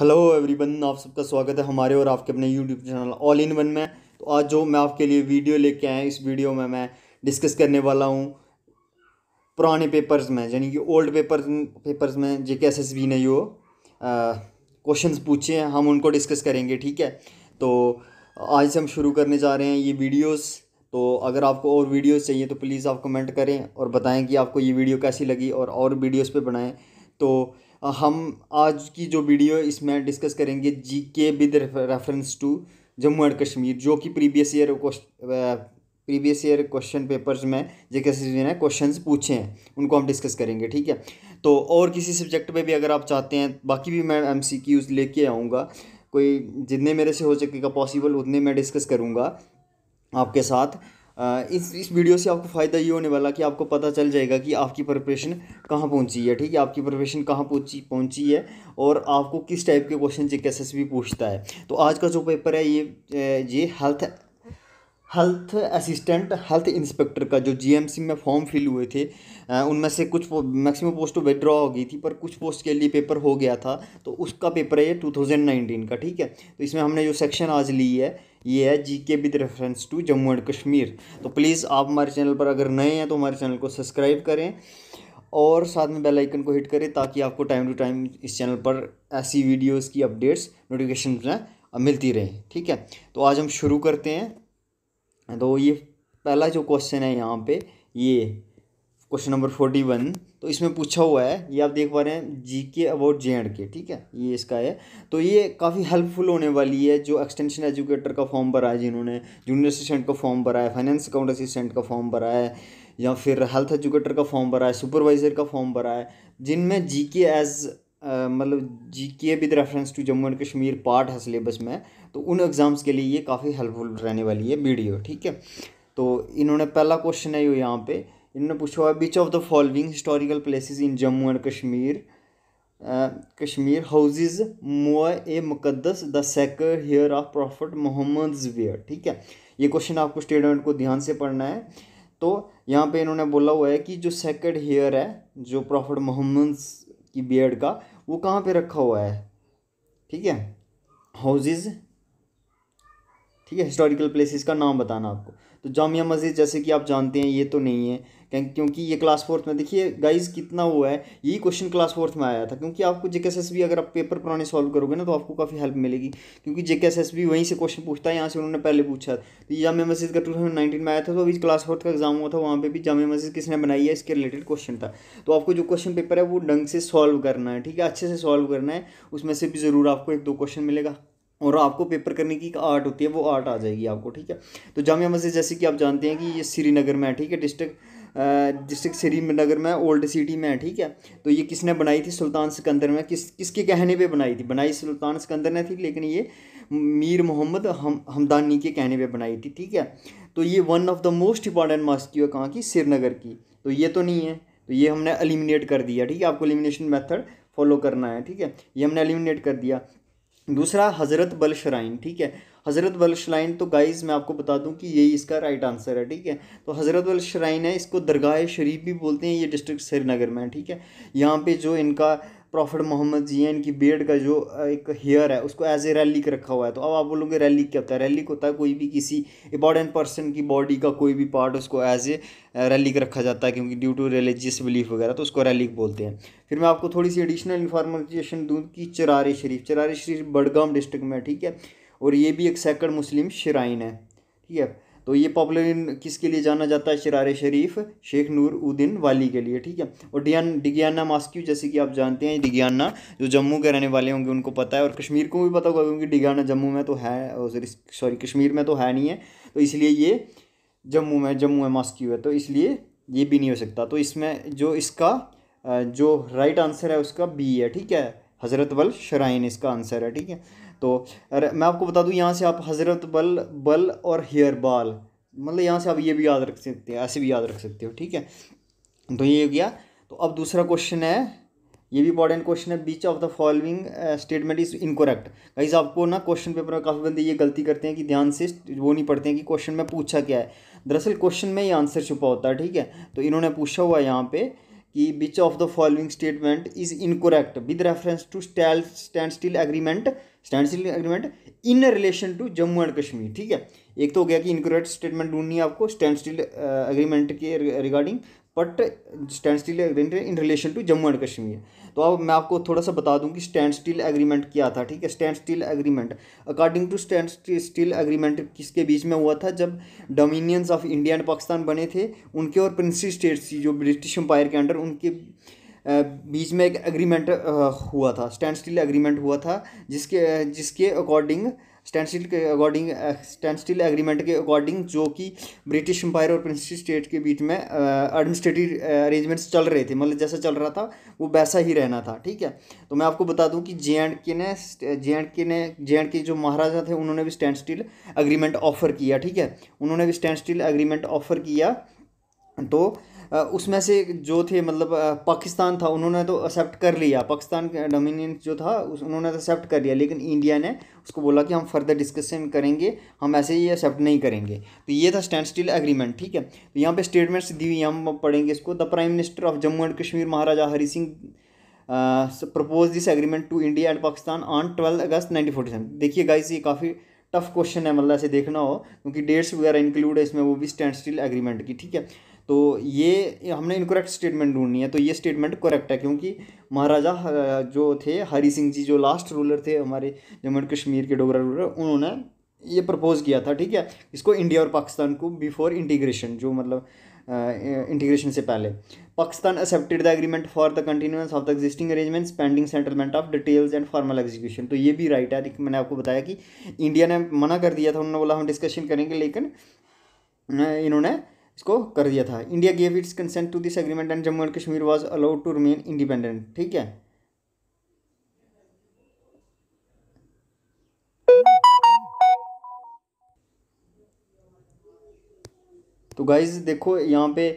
hello everyone आप सबका स्वागत है हमारे और आपके अपने YouTube channel all in one में तो आज जो मैं आपके लिए वीडियो लेके आया इस वीडियो में मैं डिस्कस करने वाला हूँ पुराने पेपर्स में यानी कि ओल्ड पेपर पेपर्स में जे के एस एस बी ने जो क्वेश्चन पूछे हैं हम उनको डिस्कस करेंगे ठीक है तो आज से हम शुरू करने जा रहे हैं ये वीडियोज़ तो अगर आपको और वीडियोस चाहिए तो प्लीज़ आप कमेंट करें और बताएं कि आपको ये वीडियो कैसी लगी और और वीडियोस पे बनाएं तो हम आज की जो वीडियो इसमें डिस्कस करेंगे G K with reference to Jammu and Kashmir जो कि previous year previous year question papers में जेके ने क्वेश्चन पूछे हैं उनको हम डिस्कस करेंगे ठीक है तो और किसी सब्जेक्ट पे भी अगर आप चाहते हैं बाकी भी मैं एम सी क्यूज़ लेके आऊँगा कोई जितने मेरे से हो सकेगा पॉसिबल उतने मैं डिस्कस करूँगा आपके साथ इस इस वीडियो से आपको फ़ायदा ये होने वाला कि आपको पता चल जाएगा कि आपकी प्रिपरेशन कहाँ पहुँची है ठीक है आपकी प्रिपरेशन कहाँ पहुँची पहुँची है और आपको किस टाइप के क्वेश्चन जे कैसे भी पूछता है तो आज का जो पेपर है ये ये health health assistant health inspector का जो जीएमसी में फॉर्म फिल हुए थे उनमें से कुछ मैक्सिमम पोस्ट विदड्रॉ हो गई थी पर कुछ पोस्ट के लिए पेपर हो गया था तो उसका पेपर है ये नाइनटीन का ठीक है तो इसमें हमने जो सेक्शन आज ली है ये है G K with reference to Jammu and Kashmir तो प्लीज़ आप हमारे चैनल पर अगर नए हैं तो हमारे चैनल को सब्सक्राइब करें और साथ में बेल आइकन को हिट करें ताकि आपको टाइम टू टाइम इस चैनल पर ऐसी वीडियोस की अपडेट्स नोटिफिकेशन मिलती रहे ठीक है तो आज हम शुरू करते हैं तो ये पहला जो क्वेश्चन है यहाँ पे ये क्वेश्चन नंबर फोर्टी वन तो इसमें पूछा हुआ है ये आप देख पा रहे हैं जी के अबाउट जे एंड के ठीक है ये इसका है तो ये काफ़ी हेल्पफुल होने वाली है जो एक्सटेंशन एजुकेटर का फॉर्म भरा है जिन्होंने जूनियर असिस्टेंट का फॉर्म भरा है फाइनेंस अकाउंट असिस्टेंट का फॉर्म भरा है या फिर हेल्थ एजुकेटर का फॉर्म भरा है सुपरवाइजर का फॉर्म भरा है जिनमें जी के एज मतलब G K with reference to Jammu and Kashmir part है सिलेबस में तो उन एग्ज़ाम्स के लिए ये काफ़ी हेल्पफुल रहने वाली है वीडियो ठीक है तो इन्होंने पहला क्वेश्चन है यहाँ पे इन्होंने पूछा है which of the following historical places in Jammu and Kashmir Kashmir houses Moi e Muqaddas the sacred hair of prophet Muhammad जवेयर ठीक है ये क्वेश्चन आपको स्टेटमेंट को ध्यान से पढ़ना है तो यहाँ पे इन्होंने बोला हुआ है कि जो सेकंड हेयर है जो प्रॉफिट मोहम्मद की बियर्ड का वो कहाँ पे रखा हुआ है ठीक है हाउसेज ठीक है हिस्टोरिकल प्लेसेस का नाम बताना आपको तो जामिया मस्जिद जैसे कि आप जानते हैं ये तो नहीं है क्योंकि ये क्लास फोर्थ में देखिए गाइस कितना हुआ है यही क्वेश्चन क्लास फोर्थ में आया था क्योंकि आपको जेके एस भी अगर आप पेपर पुराने सॉल्व करोगे ना तो आपको काफ़ी हेल्प मिलेगी क्योंकि जेके एस भी वहीं से क्वेश्चन पूछता है यहाँ से उन्होंने पहले पूछा तो ये जामिया मस्जिद का टू थाउजेंड नाइनटीन में आया था तो अभी क्लास फोर्थ का एग्जाम हुआ था वहाँ पर भी जामिया मस्जिद किसने बनाई है इसके रिलेटेड क्वेश्चन था तो आपको जो क्वेश्चन पेपर है वो ढंग से सॉल्व करना है ठीक है अच्छे से सॉल्व करना है उसमें से भी ज़रूर आपको एक दो क्वेश्चन मिलेगा और आपको पेपर करने की एक आर्ट होती है वो आर्ट आ जाएगी आपको ठीक है तो जामिया मस्जिद जैसे कि आप जानते हैं कि ये श्रीनगर में है ठीक है डिस्ट्रिक्ट डिस्ट्रिक्ट श्रीनगर में ओल्ड सिटी में है ठीक है तो ये किसने बनाई थी सुल्तान सिकंदर में किस किसके कहने पे बनाई थी बनाई सुल्तान सिकंदर ने थी लेकिन ये मीर मोहम्मद हम हमदानी के कहने पे बनाई थी ठीक है तो ये one of the most important मस्जिद है कहाँ की श्रीनगर की तो ये तो नहीं है तो ये हमने एलिमिनेट कर दिया ठीक है आपको एलिमिनेशन मैथड फॉलो करना है ठीक है ये हमने एलिमिनेट कर दिया दूसरा हज़रत बल श्राइन ठीक है हज़रत बल श्राइन तो गाइज़ मैं आपको बता दूं कि यही इसका राइट आंसर है ठीक है तो हज़रत बल श्राइन है इसको दरगाह शरीफ भी बोलते हैं ये डिस्ट्रिक्ट श्रीनगर में ठीक है यहाँ पे जो इनका प्रॉफिट मोहम्मद हैं की बेड का जो एक हेयर है उसको एज ए रैलिक रखा हुआ है तो अब आप बोलोगे रैलिक क्या होता है रैलिक होता है कोई भी किसी इंपॉर्टेंट पर्सन की बॉडी का कोई भी पार्ट उसको एज ए रैलिक रखा जाता है क्योंकि ड्यू टू रिलीजियस बिलीफ वगैरह तो उसको रैलिक बोलते हैं फिर मैं आपको थोड़ी सी एडिशनल इन्फॉर्मेशन दूँ कि चरारे शरीफ चरारे शरीफ बडगाम डिस्ट्रिक्ट में ठीक है और ये भी एक सैकड़ मुस्लिम श्राइन है ठीक है तो ये पॉपुलर किसके लिए जाना जाता है शरार शरीफ शेख नूर उद्दीन वाली के लिए ठीक है और डियान डिगियाना मास्क्यू जैसे कि आप जानते हैं डिगियाना जो जम्मू के रहने वाले होंगे उनको पता है और कश्मीर को भी पता होगा क्योंकि डिगियाना जम्मू में तो है सॉरी कश्मीर में तो है नहीं है तो इसलिए ये जम्मू में जम्मू में मास्क्यू है तो इसलिए ये भी नहीं हो सकता तो इसमें जो इसका जो राइट आंसर है उसका बी है ठीक है हज़रत वल शराइन इसका आंसर है ठीक है तो मैं आपको बता दूँ यहाँ से आप हज़रत बल बल और हेयर बाल मतलब यहाँ से आप ये भी याद रख सकते हैं ऐसे भी याद रख सकते हो ठीक है तो ये हो गया तो अब दूसरा क्वेश्चन है ये भी इंपॉर्टेंट क्वेश्चन है which of the following statement is incorrect guys आपको ना क्वेश्चन पेपर में काफ़ी बंदे ये गलती करते हैं कि ध्यान से वो नहीं पढ़ते हैं कि क्वेश्चन में पूछा क्या है दरअसल क्वेश्चन में ही आंसर छुपा होता है ठीक है तो इन्होंने पूछा हुआ है यहाँ पे कि which of the following statement is incorrect with reference to standstill agreement standstill agreement in relation to Jammu and Kashmir ठीक है एक तो हो गया कि इनकोरेक्ट स्टेटमेंट ढूंढनी है आपको स्टैंड स्टिल एग्रीमेंट के regarding but standstill agreement in relation to Jammu and Kashmir तो अब मैं आपको थोड़ा सा बता दूं कि स्टैंड स्टिल एग्रीमेंट क्या था ठीक है standstill agreement according to standstill agreement किसके बीच में हुआ था जब dominions of India and Pakistan बने थे उनके और प्रिंसी स्टेट्स जो ब्रिटिश एम्पायर के अंडर उनके बीच में एक एग्रीमेंट हुआ था स्टैंड स्टिल एग्रीमेंट हुआ था जिसके जिसके अकॉर्डिंग स्टैंड स्टिल के अकॉर्डिंग स्टैंड स्टिल एग्रीमेंट के अकॉर्डिंग जो कि ब्रिटिश एम्पायर और प्रिंस स्टेट के बीच में एडमिनिस्ट्रेटिव अरेंजमेंट्स चल रहे थे मतलब जैसा चल रहा था वो वैसा ही रहना था ठीक है तो मैं आपको बता दूं कि जे एंड के ने जे एंड के ने जे एंड के जो महाराजा थे उन्होंने भी स्टैंड स्टिल एग्रीमेंट ऑफर किया ठीक है उन्होंने भी स्टैंड स्टिल एग्रीमेंट ऑफर किया तो उसमें से जो थे मतलब पाकिस्तान था उन्होंने तो एक्सेप्ट कर लिया पाकिस्तान डोमिनियन जो था उस उन्होंने तो एक्सेप्ट कर लिया लेकिन इंडिया ने उसको बोला कि हम फर्दर डिस्कशन करेंगे हम ऐसे ही एक्सेप्ट नहीं करेंगे तो ये था स्टैंड स्टिल एग्रीमेंट ठीक है तो यहाँ पे स्टेटमेंट्स दी हुई हम पढ़ेंगे इसको the prime minister of Jammu and Kashmir Maharaja Hari Singh propose this agreement to India and Pakistan on twelve August nineteen forty seven देखिए गाइस ये काफ़ी टफ क्वेश्चन है मतलब ऐसे देखना हो क्योंकि डेट्स वगैरह इंक्लूड है इसमें वो भी स्टैंड स्टिल एग्रीमेंट की ठीक है तो ये हमने इनकोरेक्ट स्टेटमेंट ढूंढनी है तो ये स्टेटमेंट करेक्ट है क्योंकि महाराजा जो थे हरी सिंह जी जो लास्ट रूलर थे हमारे जम्मू एंड कश्मीर के डोगरा रूलर उन्होंने ये प्रपोज किया था ठीक है इसको इंडिया और पाकिस्तान को बिफोर इंटीग्रेशन जो मतलब इंटीग्रेशन से पहले Pakistan accepted the agreement for the continuance of the existing arrangements pending settlement of details and formal execution तो ये भी राइट है मैंने आपको बताया कि इंडिया ने मना कर दिया था उन्होंने बोला हम डिस्कशन करेंगे लेकिन इन्होंने इसको कर दिया था India gave its consent to this agreement and Jammu and Kashmir was allowed to remain independent ठीक है तो गाइज देखो यहाँ पे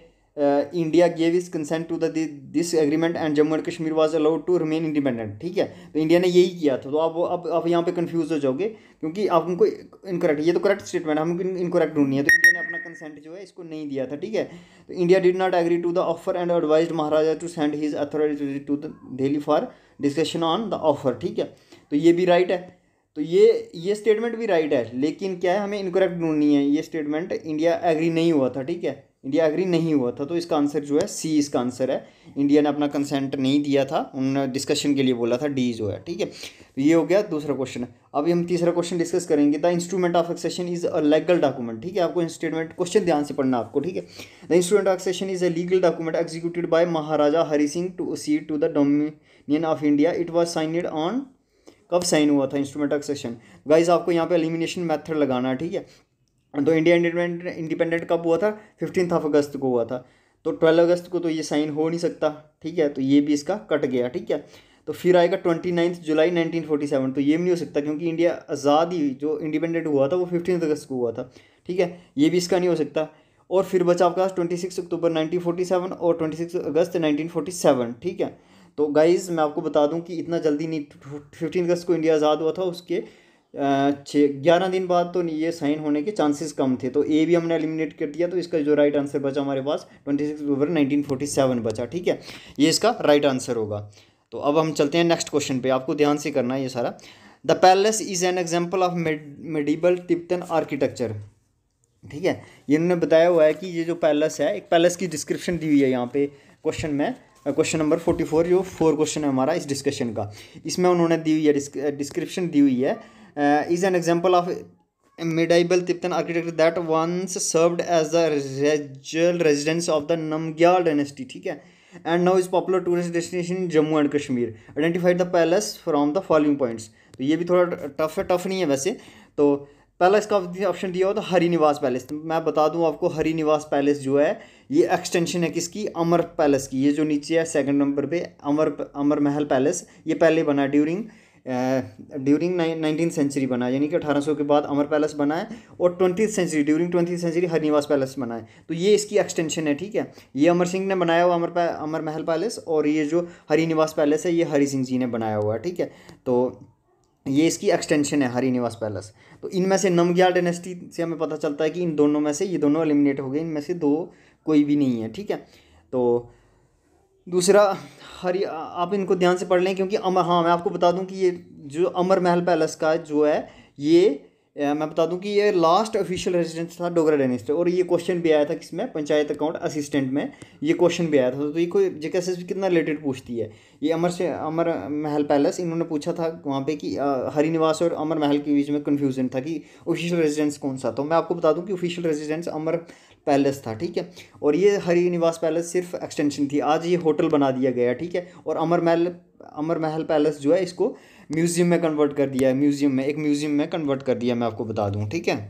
India gave its consent to the this agreement and Jammu and Kashmir was allowed to remain independent ठीक है तो इंडिया ने यही किया था तो आप अब आप यहाँ पे कंफ्यूज हो जाओगे क्योंकि आप उनको इनकरेक्ट ये तो करेक्ट स्टेटमेंट हमको इनकरेक्ट ढूंढनी है तो परसेंट जो है इसको नहीं दिया था ठीक है तो India did not agree to the offer and advise Maharaja to send his authority to Delhi for discussion on the offer ठीक है तो ये भी राइट है तो ये ये स्टेटमेंट भी राइट है लेकिन क्या है हमें इनकोरेक्ट ढूंढनी है ये स्टेटमेंट इंडिया एग्री नहीं हुआ था ठीक है इंडिया एग्री नहीं हुआ था तो इसका आंसर जो है सी इसका आंसर है इंडिया ने अपना कंसेंट नहीं दिया था उन्होंने डिस्कशन के लिए बोला था डी जो है ठीक है तो ये हो गया दूसरा क्वेश्चन अभी हम तीसरा क्वेश्चन डिस्कस करेंगे the instrument of accession is a legal document ठीक है आपको इंस्टेटमेंट क्वेश्चन ध्यान से पढ़ना आपको ठीक है the instrument of accession is a legal document executed by Maharaja Hari Singh to cede to the dominion of India it was signed on कब साइन हुआ था इंस्ट्रूमेंट ऑफ एक्सेशन गाइज आपको यहाँ पे एलिमिनेशन मेथड लगाना है ठीक है तो इंडिया इंडिपेंडेंट इंडिपेंडेंट कब हुआ था फिफ्टीन ऑफ अगस्त को हुआ था तो ट्वेल्व अगस्त को तो ये साइन हो नहीं सकता ठीक है तो ये भी इसका कट गया ठीक है तो फिर आएगा twenty ninth July nineteen forty seven तो ये भी नहीं हो सकता क्योंकि इंडिया आज़ादी जो इंडिपेंडेंट हुआ था वो फिफ्टीन अगस्त को हुआ था ठीक है ये भी इसका नहीं हो सकता और फिर बचा आपका twenty six October nineteen forty seven और twenty six August nineteen forty seven ठीक है तो गाइज़ मैं आपको बता दूं कि इतना जल्दी नहीं फिफ्टीन अगस्त को इंडिया आज़ाद हुआ था उसके छः ग्यारह दिन बाद तो ये साइन होने के चांसेस कम थे तो ए भी हमने एलिमिनेट कर दिया तो इसका जो राइट आंसर बचा हमारे पास twenty six October nineteen forty seven बचा ठीक है ये इसका राइट आंसर होगा तो अब हम चलते हैं नेक्स्ट क्वेश्चन पे आपको ध्यान से करना है ये सारा the palace is an example of medieval Tibetan architecture ठीक है इन्होंने बताया हुआ है कि ये जो पैलेस है एक पैलेस की डिस्क्रिप्शन दी हुई है यहाँ पे क्वेश्चन में क्वेश्चन नंबर फोर्टी फोर जो फोर क्वेश्चन है हमारा इस डिस्कशन का इसमें उन्होंने दी हुई है डिस्क्रिप्शन दी हुई है is an example of medieval Tibetan architecture that once served as the regal residence of the Namgyal dynasty ठीक है and now is popular tourist destination Jammu and Kashmir identified the palace from the following points तो ये भी थोड़ा tough है tough नहीं है वैसे तो पहला इसका ऑप्शन दिया होता हरी निवास पैलेस मैं बता दूं आपको हरी निवास पैलेस जो है ये एक्सटेंशन है किसकी अमर पैलेस की ये जो नीचे है सेकंड नंबर पे अमर अमर महल पैलेस ये पहले बना ड्यूरिंग ड्यूरिंग नाइनटीन सेंचुरी बना यानी कि अठारह के बाद अमर पैलेस बना है और twenty century during twenty century Hari Niwas palace बना है तो ये इसकी एक्सटेंशन है ठीक है ये अमर सिंह ने बनाया हुआ अमर अमर महल पैलेस और ये जो हरिनिवास पैलेस है ये हरी सिंह जी ने बनाया हुआ है ठीक है तो ये इसकी एक्सटेंशन है हरिनिवास पैलेस तो इनमें से नमग्याल डेनेस्टी से हमें पता चलता है कि इन दोनों में से ये दोनों एलिमिनेट हो गए इनमें से दो कोई भी नहीं है ठीक है तो दूसरा हरी आप इनको ध्यान से पढ़ लें क्योंकि अमर हाँ मैं आपको बता दूं कि ये जो अमर महल पैलेस का जो है ये मैं बता दूं कि ये लास्ट ऑफिशियल रेजिडेंस था डोगरा डेनिस्ट और ये क्वेश्चन भी आया था किसमें पंचायत अकाउंट असिस्टेंट में ये क्वेश्चन भी आया था तो ये कोई जेके एस कितना रिलेटेड पूछती है ये अमर से अमर महल पैलेस इन्होंने पूछा था वहाँ पे कि हरिनिवास और अमर महल के बीच में कन्फ्यूजन था कि ऑफिशियल रेजिडेंस कौन सा तो मैं आपको बता दूँ कि ऑफिशियल रेजिडेंस अमर पैलेस था ठीक है और ये हरी निवास पैलेस सिर्फ एक्सटेंशन थी आज ये होटल बना दिया गया ठीक है और अमर महल अमर महल पैलेस जो है इसको म्यूज़ियम में कन्वर्ट कर दिया है म्यूज़ियम में एक म्यूज़ियम में कन्वर्ट कर दिया मैं आपको बता दूँ ठीक है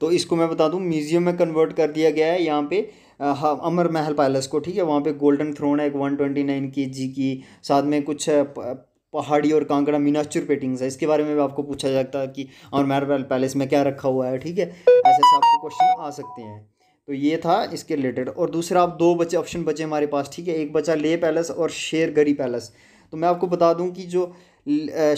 तो इसको मैं बता दूं म्यूज़ियम में कन्वर्ट कर दिया गया है यहाँ पे अमर महल पैलेस को ठीक है वहाँ पे गोल्डन थ्रोन है एक वन ट्वेंटी नाइन के जी की साथ में कुछ पहाड़ी और कांगड़ा मीनाचुर पेंटिंग्स है इसके बारे में भी आपको पूछा जाता है कि अमर महल पैलेस में क्या रखा हुआ है ठीक है ऐसे ऐसे आपको क्वेश्चन आ सकते हैं तो ये था इसके रिलेटेड और दूसरा आप दो बचे ऑप्शन बचे हमारे पास ठीक है एक बचा ले पैलेस और शेर गरी पैलेस तो मैं आपको बता दूं कि जो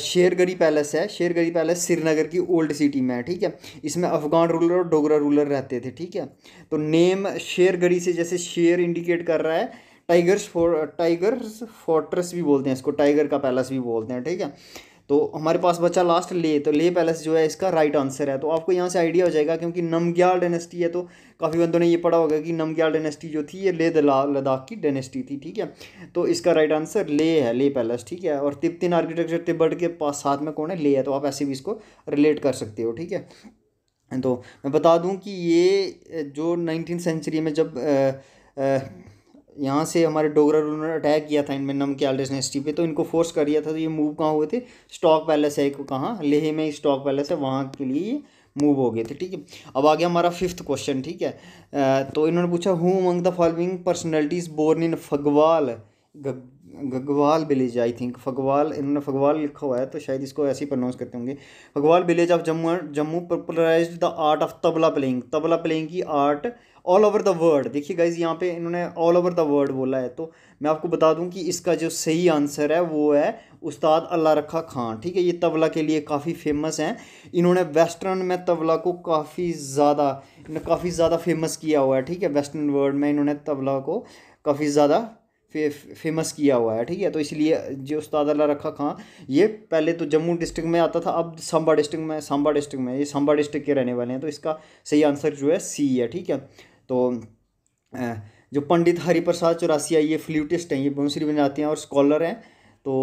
शेरगरी पैलेस है शेरगरी पैलेस श्रीनगर की ओल्ड सिटी में है ठीक है इसमें अफगान रूलर और डोगरा रूलर रहते थे ठीक है तो नेम शेरगरी से जैसे शेर इंडिकेट कर रहा है टाइगर्स फोर टाइगर्स फोर्ट्रेस भी बोलते हैं इसको टाइगर का पैलेस भी बोलते हैं ठीक है तो हमारे पास बचा लास्ट ले तो ले पैलेस जो है इसका राइट आंसर है तो आपको यहाँ से आइडिया हो जाएगा क्योंकि नमग्याल डेनेस्टी है तो काफ़ी बंदों ने ये पढ़ा होगा कि नमग्याल डेनेस्टी जो थी ये ले लद्दाख की डेनेस्टी थी ठीक है तो इसका राइट आंसर ले है ले पैलेस ठीक है और तिब्बतिन आर्किटेक्चर तिब्बत के पास साथ में कौन है ले है तो आप ऐसे भी इसको रिलेट कर सकते हो ठीक है तो मैं बता दूँ कि ये जो नाइनटीन सेंचुरी में जब आ, आ, यहाँ से हमारे डोगरा रूल ने अटैक किया था इनमें नम के आल डायनेस्टी पे तो इनको फोर्स कर दिया था तो ये मूव कहाँ हुए थे स्टॉक पैलेस है कहाँ लेह में स्टॉक पैलेस है वहाँ के लिए ये मूव हो गए थे ठीक है अब आ गया हमारा फिफ्थ क्वेश्चन ठीक है तो इन्होंने पूछा who among the following personalities born in Phagwal Gagwal village I think Phagwal इन्होंने फगवाल लिखा हुआ है तो शायद इसको ऐसे ही प्रोनाउंस करते होंगे Phagwal village of Jammu Jammu popularize the art of tabla playing tabla playing की art all over the world देखिए गाइज यहाँ पे इन्होंने ऑल ओवर द वर्ल्ड बोला है तो मैं आपको बता दूं कि इसका जो सही आंसर है वो है उस्ताद अल्लाह रखा खान ठीक है ये तबला के लिए काफ़ी फेमस हैं इन्होंने वेस्टर्न में तबला को काफ़ी ज़्यादा काफ़ी ज़्यादा फेमस किया हुआ है ठीक है वेस्टर्न वर्ल्ड में इन्होंने तबला को काफ़ी ज़्यादा फे, फेमस किया हुआ है ठीक है तो इसलिए जो उस्ताद अल्लाह रखा खां ये पहले तो जम्मू डिस्ट्रिक्ट में आता था अब सांबा डिस्ट्रिक्ट में सांबा डिस्ट्रिक्ट में ये सांबा डिस्ट्रिक्ट के रहने वाले हैं तो इसका सही आंसर जो है सी है ठीक है तो जो पंडित हरिप्रसाद चौरासिया ये फ्लूटिस्ट हैं ये बन बजाते हैं और स्कॉलर हैं तो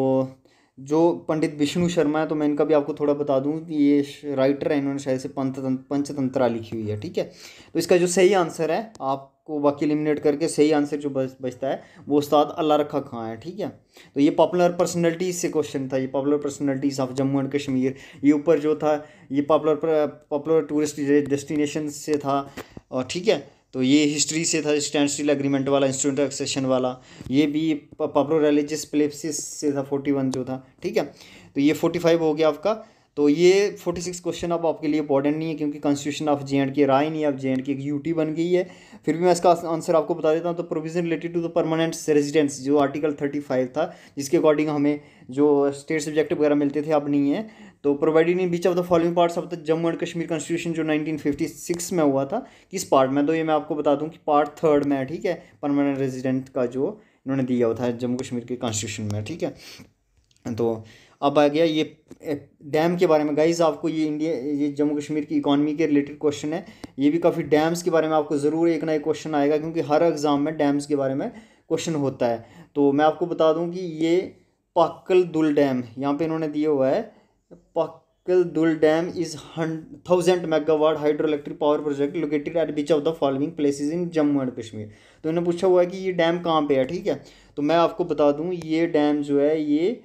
जो पंडित विष्णु शर्मा है तो मैं इनका भी आपको थोड़ा बता दूं ये राइटर है इन्होंने शायद से पंचतंत्रा लिखी हुई है ठीक है तो इसका जो सही आंसर है आपको बाकी एलिमिनेट करके सही आंसर जो बच बचता है वो उस्ताद अल्लाह रखा खां है ठीक है तो ये पॉपुलर पर्सनैलिटीज से क्वेश्चन था ये popular personalities of Jammu and Kashmir ये ऊपर जो था ये पॉपुलर पॉपुलर टूरिस्ट डेस्टिनेशन से था ठीक है तो ये हिस्ट्री से था स्टैंड स्टील एग्रीमेंट वाला इंस्ट्रूमेंट एक्सेशन वाला ये भी पॉपुलर रिलीजियस प्लेपसिस से था फोर्टी वन जो था ठीक है तो ये फोर्टी फाइव हो गया आपका तो ये फोर्टी सिक्स क्वेश्चन अब आपके लिए इंपॉर्टेंट नहीं है क्योंकि कॉन्स्टिट्यूशन ऑफ जे एंड के राय नहीं है अब जे एंड की एक यूटी बन गई है फिर भी मैं इसका आंसर आपको बता देता हूँ तो provision related to the permanent residence जो आर्टिकल थर्टी फाइव था जिसके अकॉर्डिंग हमें जो स्टेट सब्जेक्ट वगैरह मिलते थे अब नहीं है तो providing in which of the following parts of the Jammu and Kashmir constitution जो 1956 में हुआ था किस पार्ट में तो ये मैं आपको बता दूं कि पार्ट थर्ड में है ठीक है परमानेंट रेजिडेंट का जो इन्होंने दिया हुआ था जम्मू कश्मीर के कॉन्स्टिट्यूशन में ठीक है तो अब आ गया ये डैम के बारे में गाइज आपको ये इंडिया ये जम्मू कश्मीर की इकोनॉमी के रिलेटेड क्वेश्चन है ये भी काफ़ी डैम्स के बारे में आपको ज़रूर एक ना एक क्वेश्चन आएगा क्योंकि हर एग्ज़ाम में डैम्स के बारे में क्वेश्चन होता है तो मैं आपको बता दूँ कि ये पाकल दुल डैम यहाँ पर इन्होंने दिया हुआ है Dul dam is thousand megawatt electric power project located at which of the following places in Jammu and Kashmir तो इन्होंने पूछा हुआ है कि ये डैम कहाँ पे है ठीक है तो मैं आपको बता दूँ ये डैम जो है ये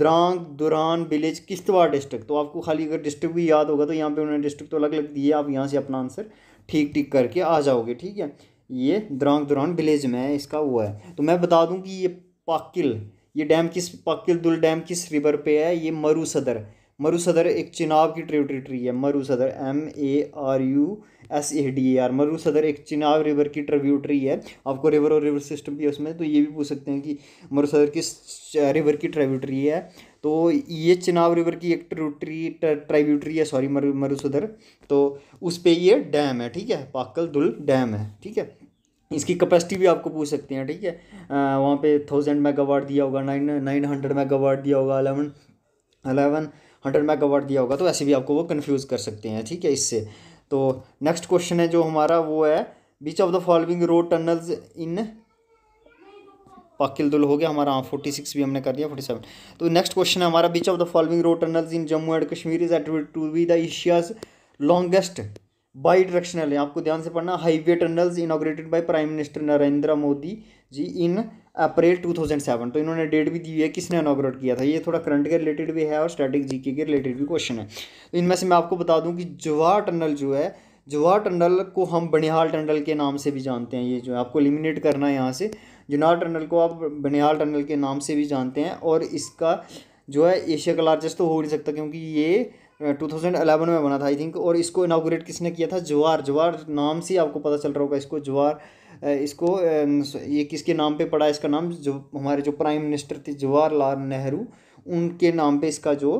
द्रांग दुरान विलेज किश्तवाड़ डिस्ट्रिक्ट तो आपको खाली अगर डिस्ट्रिक्ट भी याद होगा तो यहाँ पे उन्होंने डिस्ट्रिक्ट तो अलग अलग दिए आप यहाँ से अपना आंसर ठीक ठीक करके आ जाओगे ठीक है ये द्रांग दुरान विलेज में है इसका वो है तो मैं बता दूँ कि ये पाकिल ये डैम किस पाकिल दुल डैम किस रिवर पे है ये मरू सदर मरुसदर सदर एक चिनाब की ट्रिब्यूटरी है Marusudar M A R U S A D A R Marusudar एक चिनाब रिवर की ट्रिब्यूटरी है आपको रिवर और रिवर सिस्टम भी है उसमें तो ये भी पूछ सकते हैं कि मरुसदर सदर किस रिवर की ट्रिब्यूटरी है तो ये चिनाब रिवर की एक ट्रिब्यूटरी ट्राइब्यूटरी है सॉरी मरुसदर सदर तो उस पर ये डैम है ठीक है पाकल दुल डैम है ठीक है इसकी कैपेसिटी भी आपको पूछ सकते हैं ठीक है वहाँ पे थाउजेंड मेगावाट दिया होगा नाइन नाइन हंड्रेड मेगावाट दिया होगा अलेवन अलेवन हंड्रेड मेगावाट दिया होगा तो ऐसे भी आपको वो कन्फ्यूज़ कर सकते हैं ठीक है इससे तो नेक्स्ट क्वेश्चन है जो हमारा वो है which of the following road tunnels in Pakal Dul हो गया हमारा हाँ फोर्टी सिक्स भी हमने कर दिया फोर्टी सेवन तो नेक्स्ट क्वेश्चन है हमारा which of the following road tunnels in Jammu and Kashmir is attribute to be the Asia's longest bidirectional है आपको ध्यान से पढ़ना highway tunnels inaugurated by prime minister Narendra Modi ji in April 2007 तो इन्होंने डेट भी दी है किसने अनोग्रेट किया था ये थोड़ा करंट के रिलेटेड भी है और स्टैटिक जीके के रिलेटेड भी क्वेश्चन है तो इनमें से मैं आपको बता दूं कि जवाहर टनल जो है जवाहर टनल को हम बनिहाल टनल के नाम से भी जानते हैं ये जो है आपको एलिमिनेट करना है यहाँ से जुनाहर टनल को आप बनिहाल टनल के नाम से भी जानते हैं और इसका जो है एशिया का लार्जेस्ट तो हो नहीं सकता क्योंकि ये 2011 में बना था आई थिंक और इसको इनाग्रेट किसने किया था जवार जवार नाम से आपको पता चल रहा होगा इसको जवार इसको ये किसके नाम पे पड़ा इसका नाम जो हमारे जो प्राइम मिनिस्टर थे जवाहरलाल नेहरू उनके नाम पे इसका जो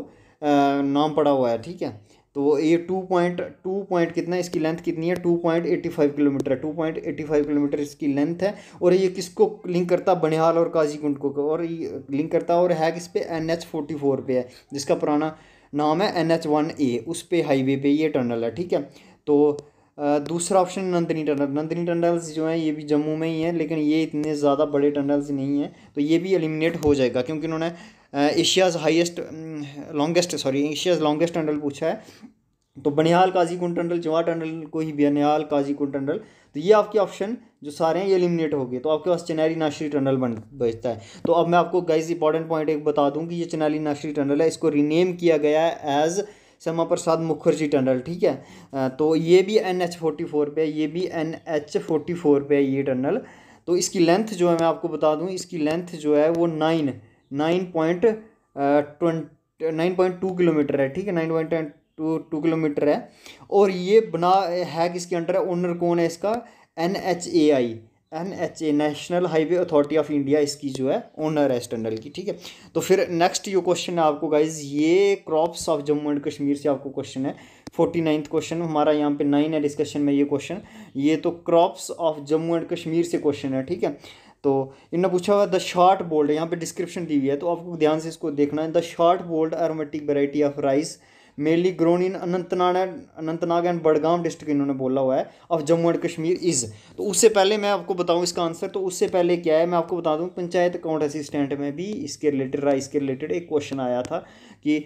नाम पड़ा हुआ है ठीक है तो ये टू पॉइंट टू पॉइंट कितना है इसकी लेंथ कितनी है two point eighty five kilometre है two point eighty five kilometre इसकी लेंथ है और ये किसको लिंक करता है बनिहाल और काजीकुंड को और ये लिंक करता है और है किस पे एन एच फोर्टी फोर पे है जिसका पुराना नाम है एन एच वन ए उस पे हाईवे पे ये टनल है ठीक है तो दूसरा option Nandni tunnel Nandni tunnels जो हैं ये भी जम्मू में ही हैं लेकिन ये इतने ज़्यादा बड़े टनल्स नहीं हैं तो ये भी एलिमिनेट हो जाएगा क्योंकि उन्होंने Asia's highest longest sorry Asia's longest tunnel पूछा है तो बनिहाल काजीकुंड टनल जवाहर टनल को ही बनिहाल काजीकुंड टनल तो ये आपके ऑप्शन जो सारे हैं ये एलिमिनेट हो गए तो आपके पास चनैली नाशरी टनल बन बचता है तो अब मैं आपको गाइज इंपॉर्टेंट पॉइंट एक बता दूँ कि ये चनैली नाशरी टनल है इसको रीनेम किया गया है एज़ श्यामा प्रसाद मुखर्जी टनल ठीक है तो ये भी एन एच फोर्टी फोर पे है ये भी एन एच फोर्टी फोर पे है ये टनल तो इसकी लेंथ जो है मैं आपको बता दूँ इसकी लेंथ जो है वो nine nine point nine point two kilometre है ठीक है nine point two two kilometre है और ये बना है किसके अंडर है ओनर कौन है इसका N H A I N H A national highway authority of India इसकी जो है ओनर है इस टनल की ठीक है तो फिर नेक्स्ट जो क्वेश्चन है आपको गाइज ये crops of Jammu and Kashmir से आपको क्वेश्चन है फोर्टी नाइन्थ क्वेश्चन हमारा यहाँ पे नाइन है डिस्कशन में ये क्वेश्चन ये तो crops of Jammu and Kashmir से क्वेश्चन है ठीक है तो इन्होंने पूछा हुआ द शॉर्ट बोल्ड यहाँ पे डिस्क्रिप्शन दी हुई है तो आपको ध्यान से इसको देखना है the short bold aromatic variety of rice mainly grown in Anantnag and Anantnag and Budgam district इन्होंने बोला हुआ है of Jammu and Kashmir is तो उससे पहले मैं आपको बताऊँ इसका आंसर तो उससे पहले क्या है मैं आपको बता दूँ पंचायत अकाउंट असिस्टेंट में भी इसके रिलेटेड राइस के रिलेटेड एक क्वेश्चन आया था कि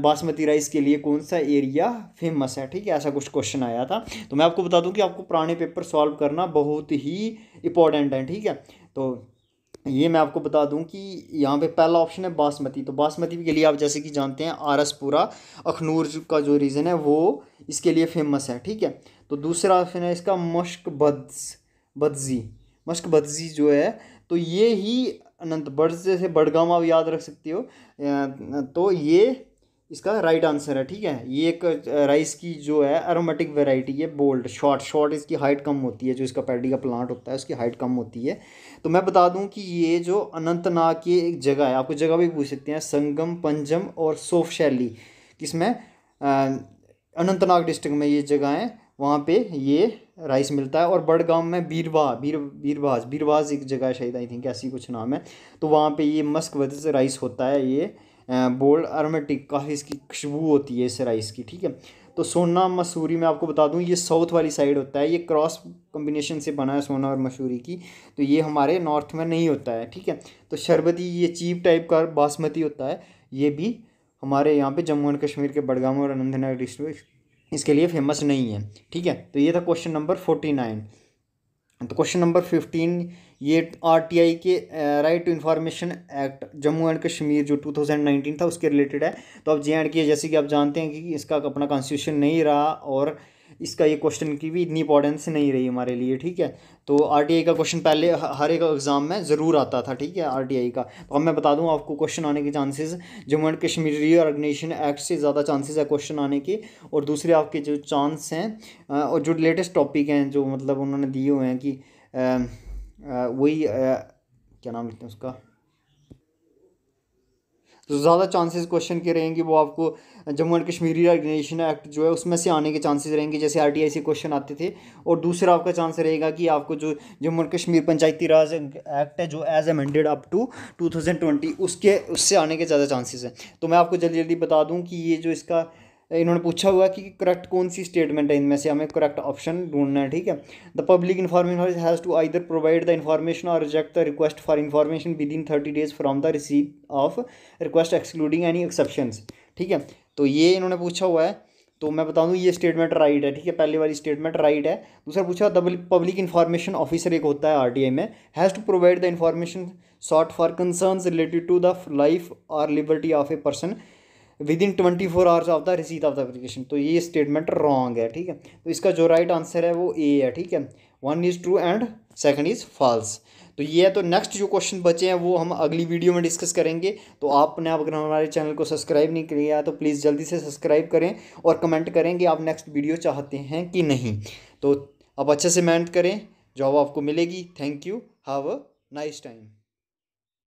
बासमती राइस के लिए कौन सा एरिया फेमस है ठीक है ऐसा कुछ क्वेश्चन आया था तो मैं आपको बता दूँ कि आपको पुराने पेपर सॉल्व करना बहुत ही इंपॉर्टेंट है ठीक है तो ये मैं आपको बता दूं कि यहाँ पे पहला ऑप्शन है बासमती तो बासमती के लिए आप जैसे कि जानते हैं आरसपुरा अखनूर का जो रीज़न है वो इसके लिए फेमस है ठीक है तो दूसरा ऑप्शन है इसका मश्क बद्स बदजी मश्क बदजी जो है तो ये ही अनंतगढ़ जैसे बड़गाम आप याद रख सकते हो तो ये इसका राइट आंसर है ठीक है ये एक राइस की जो है एरोमेटिक वेराइटी है बोल्ड शॉर्ट शॉर्ट इसकी हाइट कम होती है जो इसका पैडी का प्लांट होता है उसकी हाइट कम होती है तो मैं बता दूं कि ये जो अनंतनाग की एक जगह है आपको जगह भी पूछ सकते हैं संगम पंजम और सोफ शैली किसमें अनंतनाग डिस्ट्रिक्ट में ये जगह है वहाँ पर ये राइस मिलता है और बड़गाम में बीरवा बीर बीरवाज बीरवाज एक जगह शायद आई थिंक ऐसी कुछ नाम है तो वहाँ पर ये मस्क वजह से राइस होता है ये बोल्ड अरोमेटिक काफ़ी इसकी खुशबू होती है इस राइस की ठीक है तो सोना मसूरी मैं आपको बता दूं ये साउथ वाली साइड होता है ये क्रॉस कम्बिनेशन से बना है सोना और मसूरी की तो ये हमारे नॉर्थ में नहीं होता है ठीक है तो शरबती ये चीप टाइप का बासमती होता है ये भी हमारे यहाँ पे जम्मू एंड कश्मीर के बडगाम और अनंतनाग डिस्ट्रिक्ट इसके लिए फेमस नहीं है ठीक है तो ये था क्वेश्चन नंबर फोर्टी नाइन तो क्वेश्चन नंबर फिफ्टीन ये आरटीआई के right to information act Jammu and Kashmir जो 2019 था उसके रिलेटेड है तो अब जे एंड के जैसे कि आप जानते हैं कि इसका अपना कॉन्स्टिट्यूशन नहीं रहा और इसका ये क्वेश्चन की भी इतनी इंपॉर्टेंस नहीं रही हमारे लिए ठीक है तो आई का क्वेश्चन पहले हर एक एग्ज़ाम में ज़रूर आता था ठीक है आई का तो अब मैं बता दूं आपको क्वेश्चन आने के chances Jammu and Kashmir reorganisation act से ज़्यादा चांसेस है क्वेश्चन आने के और दूसरे आपके जो चांस हैं और जो लेटेस्ट टॉपिक हैं जो मतलब उन्होंने दिए हुए हैं कि वही क्या नाम लिखते हैं उसका तो ज़्यादा चांसेस क्वेश्चन के रहेंगे वो आपको Jammu and Kashmir recognisation act जो है उसमें से आने के चांसेस रहेंगे जैसे आर टी क्वेश्चन आते थे और दूसरा आपका चांस रहेगा कि आपको जो जम्मू एंड कश्मीर पंचायती राज एक्ट है जो एज अमेंडेड अप टू 2020 उसके उससे आने के ज़्यादा चांसेस हैं तो मैं आपको जल्दी जल्दी बता दूँ कि ये जो इसका इन्होंने पूछा हुआ कि करेक्ट कौन सी स्टेटमेंट है इनमें से हमें करेक्ट ऑप्शन ढूंढना है ठीक है the public information has to either provide the information और reject the request for information within thirty days from the receive of request excluding any exception ठीक है तो ये इन्होंने पूछा हुआ है तो मैं बता दूँ ये स्टेटमेंट राइट है ठीक है पहले वाली स्टेटमेंट राइट है दूसरा पूछा द पब्लिक इन्फॉर्मेशन ऑफिसर एक होता है आई में has to provide the information sought for concern related to the life और liberty of a person within twenty four hours of the receipt of the application तो ये statement wrong है ठीक है तो इसका जो राइट right आंसर है वो ए है ठीक है one is true and second is false तो ये है तो नेक्स्ट जो क्वेश्चन बचे हैं वो हम अगली वीडियो में डिस्कस करेंगे तो आपने आप अगर हमारे चैनल को सब्सक्राइब नहीं किया तो प्लीज़ जल्दी से सब्सक्राइब करें और कमेंट करें कि आप नेक्स्ट वीडियो चाहते हैं कि नहीं तो आप अच्छे से मेहनत करें जॉब आपको मिलेगी thank you have a nice time